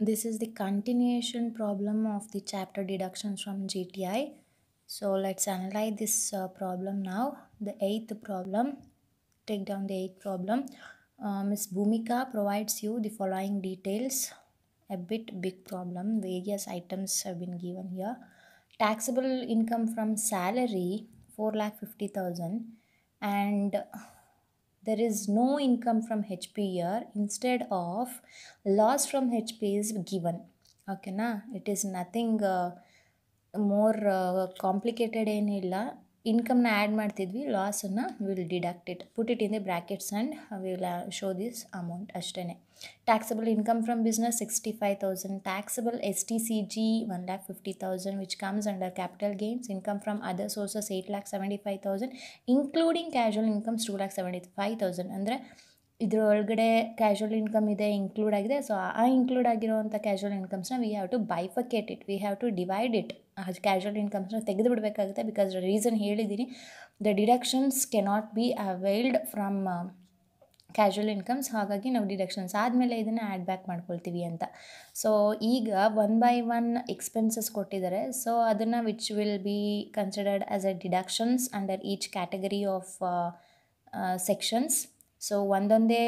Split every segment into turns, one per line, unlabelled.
this is the continuation problem of the chapter deductions from GTI. So let's analyze this uh, problem now. The eighth problem, take down the eighth problem. Uh, Ms. Bhumika provides you the following details. A bit big problem, various items have been given here. Taxable income from salary, 4,50,000 and there is no income from HPR. instead of loss from HP is given. Okay, na? it is nothing uh, more uh, complicated in illa. ಇನ್ಕಮ್ನ add ಮಾಡ್ತಿದ್ವಿ ಲಾಸನ್ನು will deduct it put it in the brackets and will show this amount ಅಷ್ಟೇ taxable income from business sixty five thousand taxable S T C G one lakh fifty thousand which comes under capital gains income from other sources eight lakh seventy five thousand including casual incomes two lakh seventy five thousand ಅಂದರೆ ಇದ್ರ casual income ಇದೆ include ಆಗಿದೆ so ಆ include ಆಗಿರುವಂಥ casual ಇನ್ಕಮ್ಸ್ನ we have to bifurcate it we have to divide it casual ಇನ್ಕಮ್ಸ್ನ ತೆಗೆದು ಬಿಡಬೇಕಾಗುತ್ತೆ ಬಿಕಾಸ್ ರೀಸನ್ ಹೇಳಿದ್ದೀನಿ the deductions cannot be availed from casual incomes ಹಾಗಾಗಿ ನಾವು ಡಿಡಕ್ಷನ್ಸ್ ಆದಮೇಲೆ ಇದನ್ನು ಆ್ಯಡ್ ಬ್ಯಾಕ್ ಮಾಡ್ಕೊಳ್ತೀವಿ ಅಂತ ಸೊ ಈಗ ಒನ್ ಬೈ ಒನ್ ಎಕ್ಸ್ಪೆನ್ಸಸ್ ಕೊಟ್ಟಿದ್ದಾರೆ ಸೊ ಅದನ್ನು which will be considered as a deductions under each category of sections so ಒಂದೊಂದೇ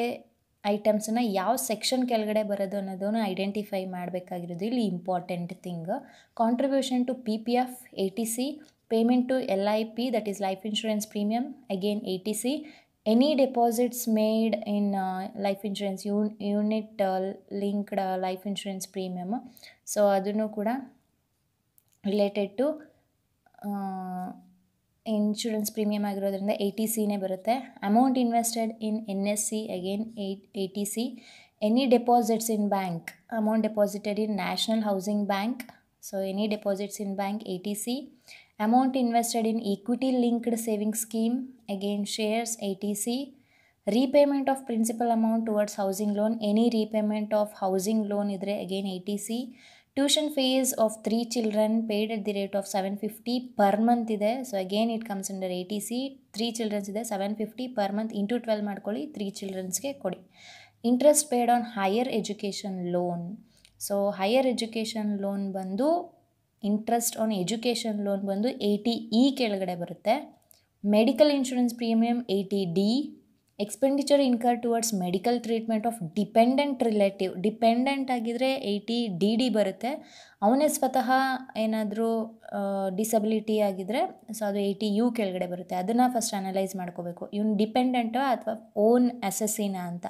ಐಟಮ್ಸನ್ನು ಯಾವ ಸೆಕ್ಷನ್ ಕೆಳಗಡೆ ಬರೋದು ಅನ್ನೋದನ್ನು ಐಡೆಂಟಿಫೈ ಮಾಡಬೇಕಾಗಿರೋದು ಇಲ್ಲಿ important thing contribution to P P F eighty C payment to L I P that is life insurance premium again eighty C any deposits made in life insurance un unit linked life insurance premium so ಅದನ್ನು ಕೂಡ related to insurance premium ಆಗಿರೋದ್ರಿಂದ eighty ಸಿನೇ ಬರುತ್ತೆ amount invested in N S C again eight eighty C any deposits in bank amount deposited in national housing bank so any deposits in bank eighty C amount invested in equity linked saving scheme again shares eighty C repayment of principal amount towards housing loan any repayment of housing loan ಇದ್ದರೆ again eighty C tuition fees of three children paid at the rate of seven fifty per month ಇದೆ so again it comes under eighty C three childrens ಇದೆ seven fifty per month into twelve ಮಾಡ್ಕೊಳ್ಳಿ three ಚಿಲ್ಡ್ರನ್ಸ್ಗೆ ಕೊಡಿ interest paid on higher education loan so higher education loan ಬಂದು interest on education loan ಬಂದು eighty E e ಕೆಳಗಡೆ ಬರುತ್ತೆ medical insurance premium eighty D expenditure incur towards medical treatment of dependent relative dependent ಆಗಿದ್ದರೆ eighty D D ಬರುತ್ತೆ ಅವನೇ ಸ್ವತಃ ಏನಾದರೂ disability ಆಗಿದ್ದರೆ ಸೊ ಅದು ಏಯ್ಟಿ ಯು ಕೆಳಗಡೆ ಬರುತ್ತೆ ಅದನ್ನು ಫಸ್ಟ್ ಅನಲೈಸ್ ಮಾಡ್ಕೋಬೇಕು ಇವ್ನು ಡಿಪೆಂಡೆಂಟ ಅಥವಾ ಓನ್ ಅಸಸಿನ ಅಂತ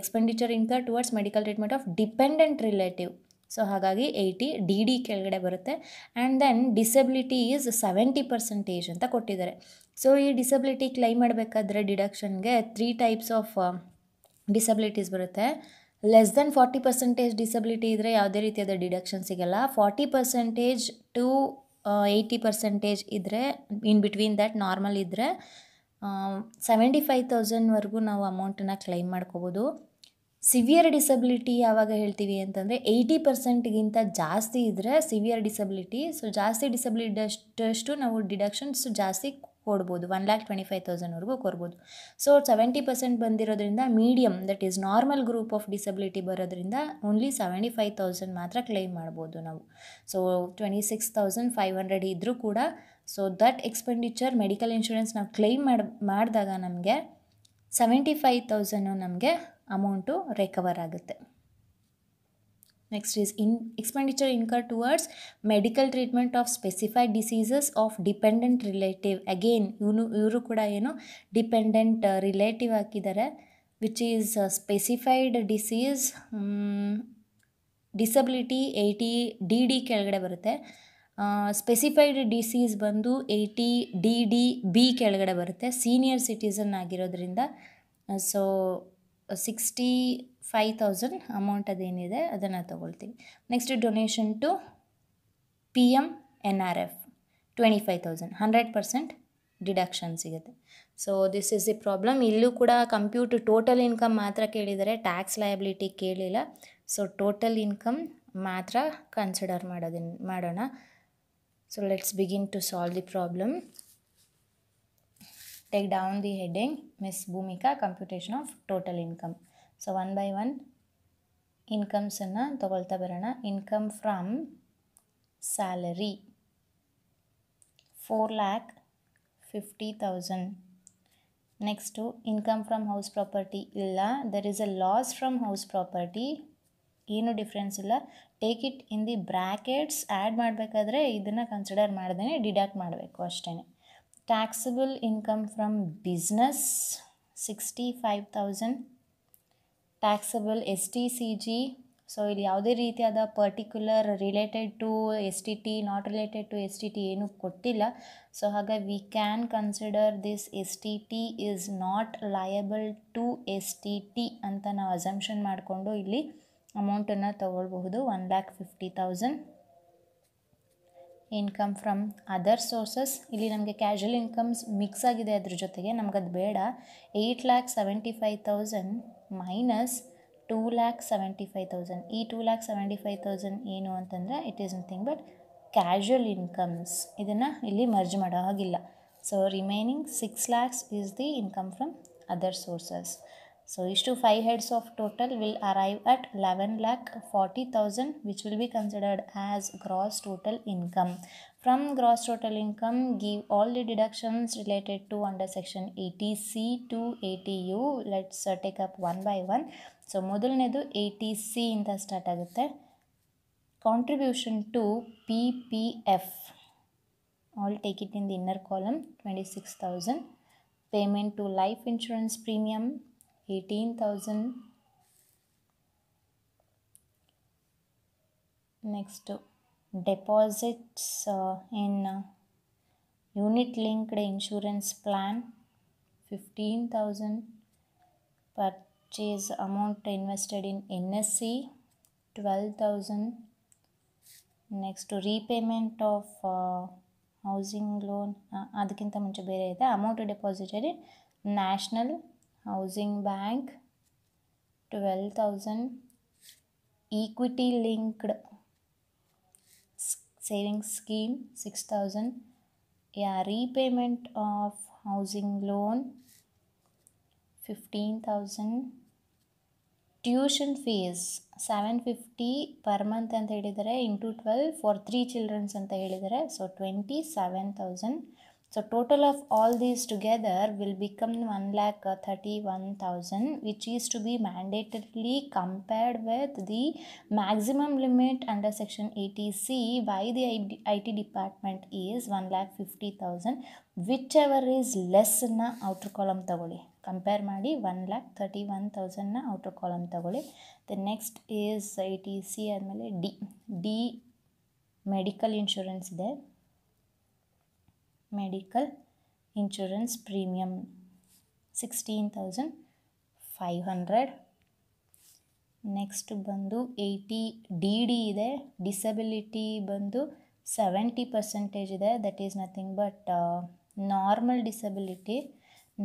expenditure incur towards medical treatment of dependent relative so ಹಾಗಾಗಿ ಏಯ್ಟಿ ಡಿ ಡಿ ಕೆಳಗಡೆ ಬರುತ್ತೆ and then disability is seventy percentage ಅಂತ ಕೊಟ್ಟಿದ್ದಾರೆ ಸೊ ಈ ಡಿಸಬಿಲಿಟಿ ಕ್ಲೈಮ್ ಮಾಡಬೇಕಾದ್ರೆ ಡಿಡಕ್ಷನ್ಗೆ ತ್ರೀ ಟೈಪ್ಸ್ ಆಫ್ ಡಿಸಬಿಲಿಟೀಸ್ ಬರುತ್ತೆ less than forty percentage disability ಇದ್ದರೆ ಯಾವುದೇ ರೀತಿಯಾದ ಡಿಡಕ್ಷನ್ ಸಿಗಲ್ಲ forty percentage to eighty percentage ಇದ್ದರೆ ಇನ್ ಬಿಟ್ವೀನ್ ದ್ಯಾಟ್ ನಾರ್ಮಲ್ ಇದ್ದರೆ ಸೆವೆಂಟಿ ಫೈವ್ ತೌಸಂಡ್ವರೆಗೂ ನಾವು ಅಮೌಂಟನ್ನು ಕ್ಲೈಮ್ ಮಾಡ್ಕೋಬೋದು ಸಿವಿಯರ್ ಡಿಸಬಿಲಿಟಿ ಯಾವಾಗ ಹೇಳ್ತೀವಿ ಅಂತಂದರೆ ಏಯ್ಟಿ ಪರ್ಸೆಂಟ್ಗಿಂತ ಜಾಸ್ತಿ ಇದ್ದರೆ ಸಿವಿಯರ್ ಡಿಸಬಿಲಿಟಿ ಸೊ ಜಾಸ್ತಿ ಡಿಸಬಿಲಿಟಿ ಅಷ್ಟು ನಾವು ಡಿಡಕ್ಷನ್ಸ್ ಜಾಸ್ತಿ ಕೊಡ್ಬೋದು ಒನ್ ಲ್ಯಾಕ್ ಟ್ವೆಂಟಿ ಫೈವ್ ತೌಸಂಡ್ವರೆಗೂ ಕೊಡ್ಬೋದು ಸೊ ಸೆವೆಂಟಿ ಪರ್ಸೆಂಟ್ ಬಂದಿರೋದ್ರಿಂದ medium that is normal group of disability ಬರೋದ್ರಿಂದ ಓನ್ಲಿ ಸೆವೆಂಟಿ ಫೈವ್ ತೌಸಂಡ್ ಮಾತ್ರ ಕ್ಲೈಮ್ ಮಾಡ್ಬೋದು ನಾವು so twenty six thousand five hundred ಇದ್ದರೂ ಕೂಡ so that expenditure medical insurance ನಾವು ಕ್ಲೈಮ್ ಮಾಡಿ ಮಾಡಿದಾಗ ನಮಗೆ ಸೆವೆಂಟಿ ಫೈವ್ ತೌಸಂಡು ನಮಗೆ ಅಮೌಂಟು ರೆಕವರ್ ಆಗುತ್ತೆ next is in expenditure incur towards medical treatment of specified diseases of dependent relative relative. ಇವನು ಇವರು ಕೂಡ ಏನು ಡಿಪೆಂಡೆಂಟ್ ರಿಲೇಟಿವ್ uh, ಹಾಕಿದ್ದಾರೆ which is specified disease disability eighty D D ಕೆಳಗಡೆ ಬರುತ್ತೆ specified disease ಬಂದು ಏಯ್ಟಿ ಡಿ ಡಿ ಬಿ ಕೆಳಗಡೆ ಬರುತ್ತೆ ಸೀನಿಯರ್ ಸಿಟಿಸನ್ ಆಗಿರೋದ್ರಿಂದ so sixty five thousand amount ಅದೇನಿದೆ ಅದನ್ನು ತೊಗೊಳ್ತೀವಿ next donation to P M N R F twenty five thousand hundred percent deduction ಸಿಗುತ್ತೆ so this is the problem ಇಲ್ಲೂ ಕೂಡ ಕಂಪ್ಯೂಟ್ ಟೋಟಲ್ ಇನ್ಕಮ್ ಮಾತ್ರ ಕೇಳಿದರೆ ಟ್ಯಾಕ್ಸ್ ಲಯಬಿಲಿಟಿ ಕೇಳಿಲ್ಲ ಸೊ ಟೋಟಲ್ ಇನ್ಕಮ್ ಮಾತ್ರ ಕನ್ಸಿಡರ್ ಮಾಡೋದಿನ್ ಮಾಡೋಣ so let's begin to solve the problem take down the heading Miss Bhumika computation of total income so one by one ಇನ್ಕಮ್ಸನ್ನು ತಗೊಳ್ತಾ ಬರೋಣ income from salary four lakh fifty thousand next income from house property ಇಲ್ಲ there is a loss from house property ಏನು difference ಇಲ್ಲ take it in the brackets add ಮಾಡಬೇಕಾದ್ರೆ ಇದನ್ನು consider ಮಾಡ್ದೇ deduct ಮಾಡಬೇಕು ಅಷ್ಟೇ taxable income from business sixty five thousand taxable S T C G so ಇಲ್ಲಿ ಯಾವುದೇ ರೀತಿಯಾದ particular related to S T T not related to S T T ಏನೂ ಕೊಟ್ಟಿಲ್ಲ ಸೊ ಹಾಗಾಗಿ we can consider this S T T is not liable to S T T ಅಂತ ನಾವು assumption ಮಾಡಿಕೊಂಡು ಇಲ್ಲಿ ಅಮೌಂಟನ್ನು ತಗೊಳ್ಬಹುದು one lakh fifty thousand income from other sources ಇಲ್ಲಿ ನಮಗೆ ಕ್ಯಾಶುವಲ್ ಇನ್ಕಮ್ಸ್ ಮಿಕ್ಸ್ ಆಗಿದೆ ಅದ್ರ ಜೊತೆಗೆ ನಮ್ಗೆ ಅದು ಬೇಡ eight lakh seventy five thousand minus two lakh seventy five thousand ಈ two lakh seventy five thousand ಏನು ಅಂತಂದರೆ it is nothing but casual incomes ಇದನ್ನು ಇಲ್ಲಿ ಮರ್ಜ್ ಮಾಡೋ ಹಾಗಿಲ್ಲ so remaining six lakhs is the income from other sources So each to 5 heads of total will arrive at 11 lakh 40,000 which will be considered as gross total income. From gross total income give all the deductions related to under section 80C to 80U. Let's uh, take up one by one. So ಮೊದಲನೇದು 80C in the ಆಗುತ್ತೆ contribution Contribution to PPF. F take it in the inner column twenty six thousand. Payment to life insurance premium. Eighteen thousand next deposits in unit linked insurance plan fifteen thousand purchase amount invested in NSC twelve thousand next repayment of housing loan ಅದಕ್ಕಿಂತ ಮುಂಚೆ ಬೇರೆ ಇದೆ amount deposit national Housing bank $12,000. Equity linked saving scheme $6,000. Yeah, repayment of housing loan $15,000. Tuition fees $7,50 per month into 12 for 3 children. So $27,000. So total of all these together will become one lakh thirty one thousand, which is to be mandatorily compared with the maximum limit under section 80C by the IT department is one lakh fifty thousand, whichever is less na outer column ತಗೊಳ್ಳಿ compare ಮಾಡಿ one lakh thirty thousand na outer column ತಗೊಳ್ಳಿ then next is I T and ಆದಮೇಲೆ D D medical insurance there medical insurance sixteen thousand five hundred next ಬಂದು eighty D D ಇದೆ disability ಬಂದು seventy percentage ಇದೆ that is nothing but normal disability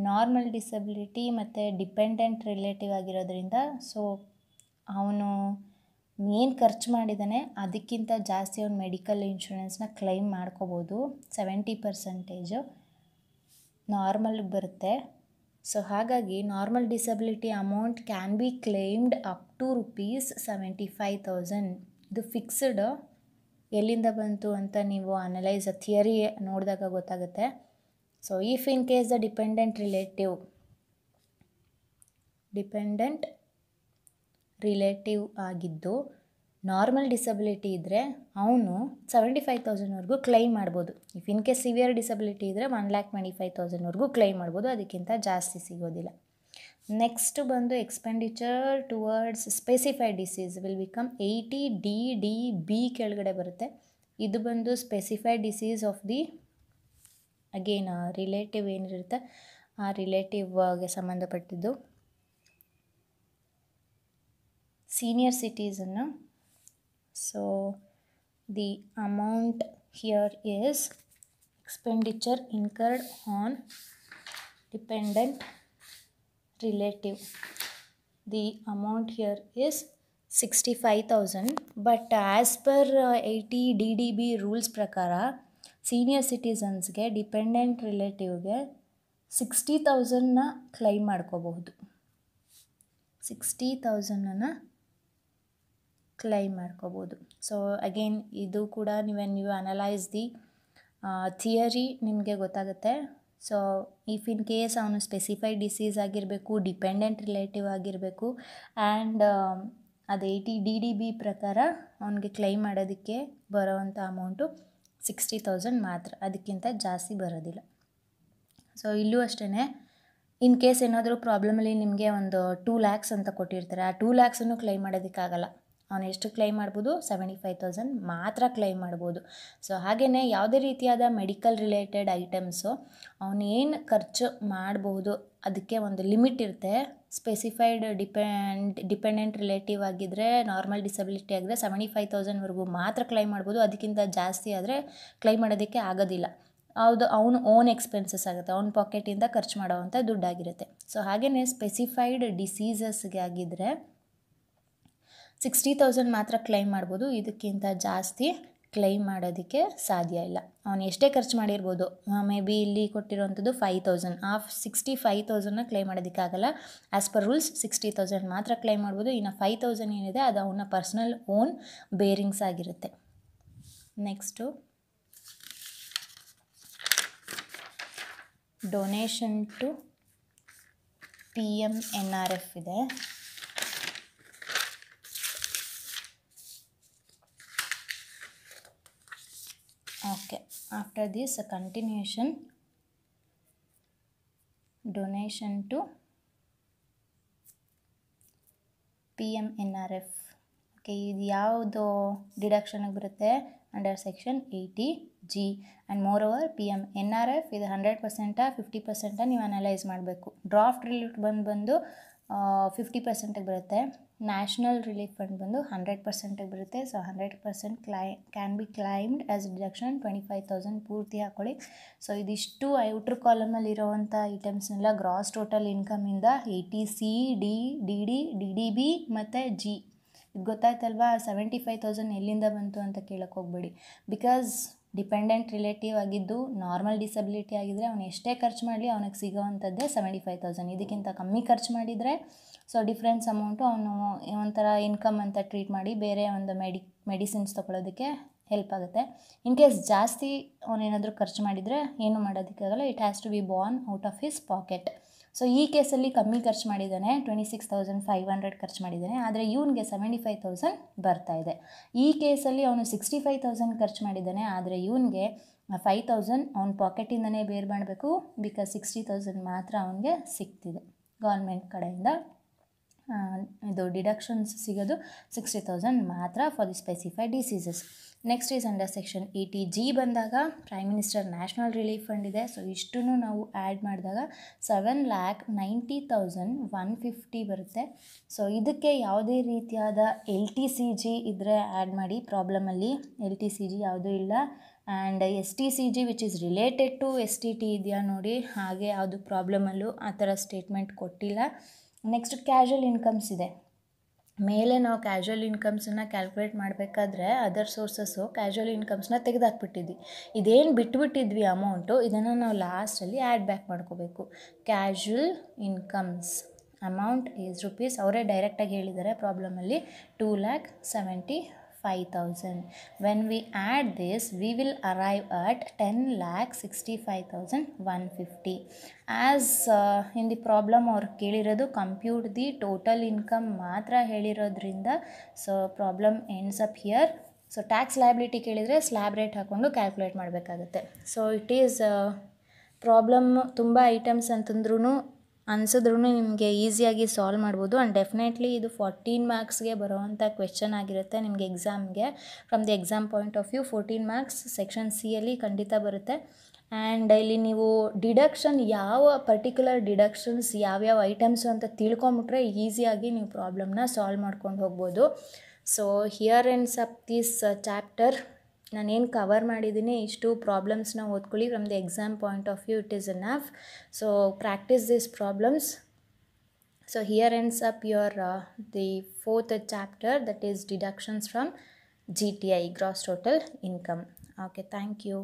normal disability ಮತ್ತು dependent relative ಆಗಿರೋದ್ರಿಂದ so ಅವನು ಏನು ಖರ್ಚು ಮಾಡಿದಾನೆ ಅದಕ್ಕಿಂತ ಜಾಸ್ತಿ ಅವ್ನು ಮೆಡಿಕಲ್ ಇನ್ಶೂರೆನ್ಸ್ನ ಕ್ಲೈಮ್ ಮಾಡ್ಕೋಬೋದು ಸೆವೆಂಟಿ ಪರ್ಸೆಂಟೇಜು ನಾರ್ಮಲ್ ಬರುತ್ತೆ ಸೊ ಹಾಗಾಗಿ normal disability amount can be claimed up to rupees seventy five thousand ಇದು ಫಿಕ್ಸ್ಡ್ ಎಲ್ಲಿಂದ ಬಂತು ಅಂತ ನೀವು ಅನಲೈಸ್ ಥಿಯರಿ ನೋಡಿದಾಗ ಗೊತ್ತಾಗುತ್ತೆ so if in case the dependent relative dependent relative ಆಗಿದ್ದು ನಾರ್ಮಲ್ ಡಿಸಬಿಲಿಟಿ ಇದ್ದರೆ ಅವನು ಸೆವೆಂಟಿ ಫೈವ್ ತೌಸಂಡ್ವರೆಗೂ ಕ್ಲೈಮ್ ಮಾಡ್ಬೋದು if in case severe disability ಇದ್ದರೆ ಒನ್ ಲ್ಯಾಕ್ ಟ್ವೆಂಟಿ ಫೈವ್ ತೌಸಂಡ್ವರೆಗೂ ಕ್ಲೈಮ್ ಮಾಡ್ಬೋದು ಅದಕ್ಕಿಂತ ಜಾಸ್ತಿ ಸಿಗೋದಿಲ್ಲ ನೆಕ್ಸ್ಟ್ ಬಂದು expenditure towards specified disease will become eighty D D B ಕೆಳಗಡೆ ಬರುತ್ತೆ ಇದು ಬಂದು specified disease of the again relative ಏನಿರುತ್ತೆ ಆ ರಿಲೇಟಿವ್ಗೆ ಸಂಬಂಧಪಟ್ಟಿದ್ದು senior citizen. So the amount here is expenditure incurred on dependent relative. The amount here is 65,000 but as per 80 DDB rules prakara senior citizensಗೆ dependent ರಿಲೇಟಿವ್ಗೆ sixty ತೌಸಂಡನ್ನ claim ಮಾಡ್ಕೋಬಹುದು sixty ತೌಸಂಡನ್ನು claim ಮಾಡ್ಕೋಬೋದು so again ಇದು ಕೂಡ ನೀವು ಅನಲೈಸ್ ದಿ ಥಿಯರಿ ನಿಮಗೆ ಗೊತ್ತಾಗುತ್ತೆ ಸೊ ಇಫ್ ಇನ್ ಕೇಸ್ ಅವನು ಸ್ಪೆಸಿಫೈಡ್ ಡಿಸೀಸ್ ಆಗಿರಬೇಕು ಡಿಪೆಂಡೆಂಟ್ ರಿಲೇಟಿವ್ ಆಗಿರಬೇಕು ಆ್ಯಂಡ್ ಅದು ಟಿ ಡಿ ಡಿ ಬಿ ಪ್ರಕಾರ ಅವನಿಗೆ ಕ್ಲೈಮ್ ಮಾಡೋದಕ್ಕೆ ಬರೋವಂಥ ಅಮೌಂಟು ಸಿಕ್ಸ್ಟಿ ತೌಸಂಡ್ ಮಾತ್ರ ಅದಕ್ಕಿಂತ ಜಾಸ್ತಿ ಬರೋದಿಲ್ಲ ಸೊ ಇಲ್ಲೂ ಅಷ್ಟೇ ಇನ್ ಕೇಸ್ ಏನಾದರೂ ಪ್ರಾಬ್ಲಮಲ್ಲಿ ನಿಮಗೆ ಒಂದು ಟೂ ಲ್ಯಾಕ್ಸ್ ಅಂತ ಕೊಟ್ಟಿರ್ತಾರೆ ಆ ಟೂ ಲ್ಯಾಕ್ಸನ್ನು ಕ್ಲೈಮ್ ಮಾಡೋದಕ್ಕಾಗಲ್ಲ ಅವನು ಎಷ್ಟು ಕ್ಲೈಮ್ ಮಾಡ್ಬೋದು ಸೆವೆಂಟಿ ಫೈವ್ ತೌಸಂಡ್ ಮಾತ್ರ ಕ್ಲೈಮ್ ಮಾಡ್ಬೋದು ಸೊ ಹಾಗೆಯೇ ಯಾವುದೇ ರೀತಿಯಾದ ಮೆಡಿಕಲ್ ರಿಲೇಟೆಡ್ ಐಟಮ್ಸು ಅವನು ಏನು ಖರ್ಚು ಮಾಡಬಹುದು ಅದಕ್ಕೆ ಒಂದು ಲಿಮಿಟ್ ಇರುತ್ತೆ ಸ್ಪೆಸಿಫೈಡ್ ಡಿಪೆಂಡ್ ಡಿಪೆಂಡೆಂಟ್ ರಿಲೇಟಿವ್ ಆಗಿದ್ದರೆ ನಾರ್ಮಲ್ ಡಿಸಬಿಲಿಟಿ ಆಗಿದ್ರೆ ಸೆವೆಂಟಿ ಫೈವ್ ತೌಸಂಡ್ವರೆಗೂ ಮಾತ್ರ ಕ್ಲೈಮ್ ಮಾಡ್ಬೋದು ಅದಕ್ಕಿಂತ ಜಾಸ್ತಿ ಆದರೆ ಕ್ಲೈಮ್ ಮಾಡೋದಕ್ಕೆ ಆಗೋದಿಲ್ಲ ಅದು ಅವನು ಓನ್ ಎಕ್ಸ್ಪೆನ್ಸಸ್ ಆಗುತ್ತೆ ಅವ್ನ ಪಾಕೆಟಿಂದ ಖರ್ಚು ಮಾಡೋವಂಥ ದುಡ್ಡಾಗಿರುತ್ತೆ ಸೊ ಹಾಗೆಯೇ ಸ್ಪೆಸಿಫೈಡ್ ಡಿಸೀಸಸ್ಗೆ ಆಗಿದ್ದರೆ ಸಿಕ್ಸ್ಟಿ ತೌಸಂಡ್ ಮಾತ್ರ ಕ್ಲೈಮ್ ಮಾಡ್ಬೋದು ಇದಕ್ಕಿಂತ ಜಾಸ್ತಿ ಕ್ಲೈಮ್ ಮಾಡೋದಕ್ಕೆ ಸಾಧ್ಯ ಇಲ್ಲ ಅವನು ಎಷ್ಟೇ ಖರ್ಚು ಮಾಡಿರ್ಬೋದು ಮೇ ಬಿ ಇಲ್ಲಿ ಕೊಟ್ಟಿರುವಂಥದ್ದು five thousand of sixty five ತೌಸಂಡ್ನ ಕ್ಲೈಮ್ ಮಾಡೋದಕ್ಕಾಗಲ್ಲ as per rules sixty thousand ಮಾತ್ರ ಕ್ಲೈಮ್ ಮಾಡ್ಬೋದು ಇನ್ನು ಫೈವ್ ತೌಸಂಡ್ ಏನಿದೆ ಅದು ಅವನ ಪರ್ಸ್ನಲ್ ಓನ್ ಬೇರಿಂಗ್ಸ್ ಆಗಿರುತ್ತೆ next donation to P M N R F ಇದೆ after this a continuation donation to P M N R F okay ಇದು ಯಾವುದು ಡಿಡಕ್ಷನ್ಗೆ ಬರುತ್ತೆ under section eighty G and more over P M N R F ಇದು hundred ಪರ್ಸೆಂಟಾ fifty ಪರ್ಸೆಂಟಾ ನೀವು analyse ಮಾಡಬೇಕು draft relief ಬಂದು ಬಂದು ಫಿಫ್ಟಿ ಪರ್ಸೆಂಟಿಗೆ ಬರುತ್ತೆ ನ್ಯಾಷನಲ್ ರಿಲೀಫ್ ಫಂಡ್ ಬಂದು ಹಂಡ್ರೆಡ್ ಪರ್ಸೆಂಟಿಗೆ ಬರುತ್ತೆ ಸೊ ಹಂಡ್ರೆಡ್ ಪರ್ಸೆಂಟ್ ಕ್ಲೈ can be claimed as deduction twenty five thousand ಪೂರ್ತಿ ಹಾಕೊಳ್ಳಿ ಸೊ ಇದಿಷ್ಟು ಐಟ್ರ್ ಕಾಲಮಲ್ಲಿ ಇರೋವಂಥ ಐಟಮ್ಸ್ನೆಲ್ಲ ಗ್ರಾಸ್ ಟೋಟಲ್ ಇನ್ಕಮಿಂದ T C D D D D D B ಮತ್ತು ಜಿ ಇದು ಗೊತ್ತಾಯ್ತಲ್ವಾ ಸೆವೆಂಟಿ ಫೈವ್ ತೌಸಂಡ್ ಎಲ್ಲಿಂದ ಬಂತು ಅಂತ ಕೇಳೋಕ್ಕೆ ಹೋಗ್ಬೇಡಿ ಬಿಕಾಸ್ ಡಿಪೆಂಡೆಂಟ್ ರಿಲೇಟಿವ್ ಆಗಿದ್ದು ನಾರ್ಮಲ್ ಡಿಸಬಿಲಿಟಿ ಆಗಿದ್ದರೆ ಅವನು ಎಷ್ಟೇ ಖರ್ಚು ಮಾಡಲಿ ಅವನಿಗೆ ಸಿಗೋವಂಥದ್ದೇ ಸೆವೆಂಟಿ ಫೈವ್ ತೌಸಂಡ್ ಇದಕ್ಕಿಂತ ಕಮ್ಮಿ ಖರ್ಚು ಮಾಡಿದರೆ ಸೊ ಡಿಫ್ರೆನ್ಸ್ ಅಮೌಂಟು ಅವನು ಒಂಥರ ಇನ್ಕಮ್ ಅಂತ ಟ್ರೀಟ್ ಮಾಡಿ ಬೇರೆ ಒಂದು ಮೆಡಿ ಮೆಡಿಸಿನ್ಸ್ ತೊಗೊಳೋದಕ್ಕೆ ಹೆಲ್ಪ್ ಆಗುತ್ತೆ ಇನ್ ಕೇಸ್ ಜಾಸ್ತಿ ಅವನೇನಾದರೂ ಖರ್ಚು ಮಾಡಿದರೆ ಏನು ಮಾಡೋದಕ್ಕಾಗಲ್ಲ it has to be borne out of his pocket so ಈ ಕೇಸಲ್ಲಿ ಕಮ್ಮಿ ಖರ್ಚು ಮಾಡಿದ್ದಾನೆ twenty six thousand five hundred ಖರ್ಚು ಮಾಡಿದ್ದಾನೆ ಆದರೆ ಇವನಿಗೆ ಸೆವೆಂಟಿ ಫೈವ್ ತೌಸಂಡ್ ಬರ್ತಾ ಇದೆ ಈ ಕೇಸಲ್ಲಿ ಅವನು ಸಿಕ್ಸ್ಟಿ ಫೈವ್ ತೌಸಂಡ್ ಖರ್ಚು ಮಾಡಿದ್ದಾನೆ ಆದರೆ ಇವನಿಗೆ ಫೈವ್ ತೌಸಂಡ್ ಅವ್ನ ಪಾಕೆಟಿಂದನೇ ಬೇರ್ ಮಾಡಬೇಕು ಬಿಕಾಸ್ ಸಿಕ್ಸ್ಟಿ ತೌಸಂಡ್ ಮಾತ್ರ ಅವನಿಗೆ ಸಿಗ್ತಿದೆ ಗೌರ್ಮೆಂಟ್ ಕಡೆಯಿಂದ ಇದು ಡಿಡಕ್ಷನ್ಸ್ ಸಿಗೋದು ಸಿಕ್ಸ್ಟಿ ತೌಸಂಡ್ ಮಾತ್ರ for the specified diseases next is under section eighty G ಬಂದಾಗ prime minister national relief fund ಇದೆ ಸೊ ಇಷ್ಟನ್ನು ನಾವು ಆ್ಯಡ್ ಮಾಡಿದಾಗ seven lakh ninety thousand one fifty ಬರುತ್ತೆ ಸೊ ಇದಕ್ಕೆ ಯಾವುದೇ ರೀತಿಯಾದ ಎಲ್ ಟಿ ಸಿ ಜಿ ಇದ್ದರೆ ಆ್ಯಡ್ ಮಾಡಿ ಪ್ರಾಬ್ಲಮಲ್ಲಿ ಎಲ್ ಟಿ ಸಿ ಜಿ ಯಾವುದೂ ಇಲ್ಲ and S T C G which is related to S T T ಇದೆಯಾ ನೋಡಿ ಹಾಗೆ ಯಾವುದು ಪ್ರಾಬ್ಲಮಲ್ಲೂ ಆ ಥರ ಸ್ಟೇಟ್ಮೆಂಟ್ ಕೊಟ್ಟಿಲ್ಲ ನೆಕ್ಸ್ಟ್ ಕ್ಯಾಶುವಲ್ ಇನ್ಕಮ್ಸ್ ಇದೆ ಮೇಲೆ ನಾವು ಕ್ಯಾಶುವಲ್ ಇನ್ಕಮ್ಸನ್ನ ಕ್ಯಾಲ್ಕುಲೇಟ್ ಮಾಡಬೇಕಾದ್ರೆ ಅದರ್ ಸೋರ್ಸಸ್ಸು ಕ್ಯಾಶುವಲ್ ಇನ್ಕಮ್ಸ್ನ ತೆಗೆದಾಕ್ಬಿಟ್ಟಿದ್ವಿ ಇದೇನು ಬಿಟ್ಬಿಟ್ಟಿದ್ವಿ ಅಮೌಂಟು ಇದನ್ನು ನಾವು ಲಾಸ್ಟಲ್ಲಿ ಆ್ಯಡ್ ಬ್ಯಾಕ್ ಮಾಡ್ಕೋಬೇಕು casual incomes amount is rupees ಅವರೇ ಡೈರೆಕ್ಟಾಗಿ ಹೇಳಿದ್ದಾರೆ ಪ್ರಾಬ್ಲಮಲ್ಲಿ two lakh seventy 5000 when we add this we will arrive at 10 lakh 65150 as uh, in the problem ಅವ್ರು ಕೇಳಿರೋದು ಕಂಪ್ಯೂಟ್ ದಿ ಟೋಟಲ್ ಇನ್ಕಮ್ ಮಾತ್ರ ಹೇಳಿರೋದ್ರಿಂದ so problem ends up here so tax liability ಕೇಳಿದರೆ slab rate ಹಾಕ್ಕೊಂಡು ಕ್ಯಾಲ್ಕುಲೇಟ್ ಮಾಡಬೇಕಾಗುತ್ತೆ so it is problem uh, ತುಂಬ items ಅಂತಂದ್ರೂ ಅನ್ಸಿದ್ರೂ ನಿಮಗೆ ಈಸಿಯಾಗಿ ಸಾಲ್ವ್ ಮಾಡ್ಬೋದು ಆ್ಯಂಡ್ ಡೆಫಿನೆಟ್ಲಿ ಇದು ಫೋರ್ಟೀನ್ ಮಾರ್ಕ್ಸ್ಗೆ ಬರೋವಂಥ ಕ್ವೆಶನ್ ಆಗಿರುತ್ತೆ ನಿಮಗೆ ಎಕ್ಸಾಮ್ಗೆ from the exam point of view fourteen marks section C ಅಲ್ಲಿ ಖಂಡಿತ ಬರುತ್ತೆ ಆ್ಯಂಡ್ ಇಲ್ಲಿ ನೀವು ಡಿಡಕ್ಷನ್ ಯಾವ ಪರ್ಟಿಕ್ಯುಲರ್ ಡಿಡಕ್ಷನ್ಸ್ ಯಾವ್ಯಾವ ಐಟಮ್ಸು ಅಂತ ತಿಳ್ಕೊಂಬಿಟ್ರೆ ಈಸಿಯಾಗಿ ನೀವು ಪ್ರಾಬ್ಲಮ್ನ ಸಾಲ್ವ್ ಮಾಡ್ಕೊಂಡು ಹೋಗ್ಬೋದು so here ends up this chapter ನಾನೇನು ಕವರ್ ಮಾಡಿದ್ದೀನಿ ಇಷ್ಟು ಪ್ರಾಬ್ಲಮ್ಸ್ನ ಓದ್ಕೊಳ್ಳಿ from the exam point of view it is enough so practice this problems so here ends up your the fourth chapter that is deductions from G T I gross total income okay thank you